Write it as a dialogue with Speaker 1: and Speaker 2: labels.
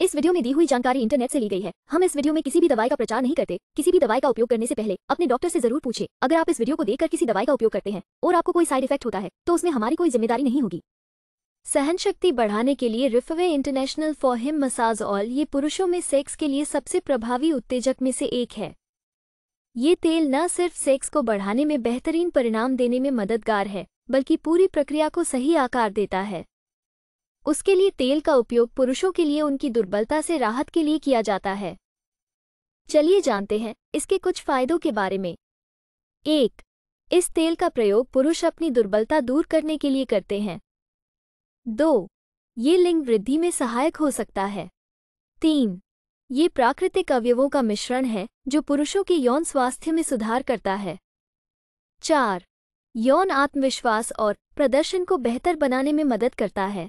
Speaker 1: इस वीडियो में दी हुई जानकारी इंटरनेट से ली गई है हम इस वीडियो में किसी भी दवाई का प्रचार नहीं करते किसी भी दवाई का उपयोग करने से पहले अपने डॉक्टर से जरूर पूछे अगर आप इस वीडियो को देखकर किसी दवाई का उपयोग करते हैं और आपको कोई साइड इफेक्ट होता है तो उसमें हमारी कोई जिम्मेदारी नहीं होगी सहन शक्ति बढ़ाने के लिए रिफवे international for him massage oil ये पुरुषों में सेक्स के लिए सबसे प्रभावी उत्तेजक में से एक है ये तेल न सिर्फ सेक्स को बढ़ाने में बेहतरीन परिणाम देने में मददगार है बल्कि पूरी प्रक्रिया को सही आकार देता है उसके लिए तेल का उपयोग पुरुषों के लिए उनकी दुर्बलता से राहत के लिए किया जाता है चलिए जानते हैं इसके कुछ फायदों के बारे में एक इस तेल का प्रयोग पुरुष अपनी दुर्बलता दूर करने के लिए करते हैं दो ये लिंग वृद्धि में सहायक हो सकता है तीन ये प्राकृतिक अवयवों का मिश्रण है जो पुरुषों के यौन स्वास्थ्य में सुधार करता है चार यौन आत्मविश्वास और प्रदर्शन को बेहतर बनाने में मदद करता है